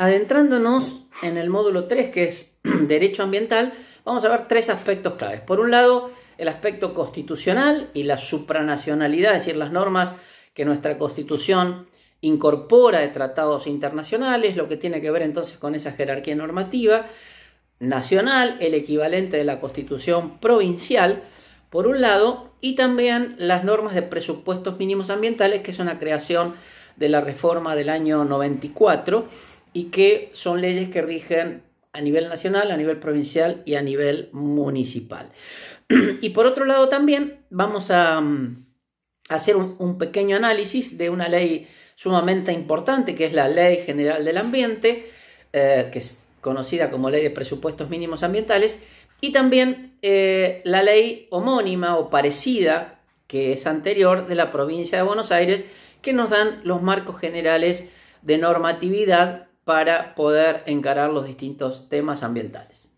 Adentrándonos en el módulo 3, que es Derecho Ambiental, vamos a ver tres aspectos claves. Por un lado, el aspecto constitucional y la supranacionalidad, es decir, las normas que nuestra Constitución incorpora de tratados internacionales, lo que tiene que ver entonces con esa jerarquía normativa nacional, el equivalente de la Constitución provincial, por un lado, y también las normas de presupuestos mínimos ambientales, que es una creación de la reforma del año 94 y que son leyes que rigen a nivel nacional, a nivel provincial y a nivel municipal. y por otro lado también vamos a mm, hacer un, pequeño análisis de una ley sumamente importante que es la Ley General del Ambiente, eh, que es conocida como Ley de Presupuestos Mínimos Ambientales, y también eh, la ley homónima o parecida, que es anterior, de la provincia de Buenos Aires, que nos dan los marcos generales de normatividad para poder encarar los distintos temas ambientales.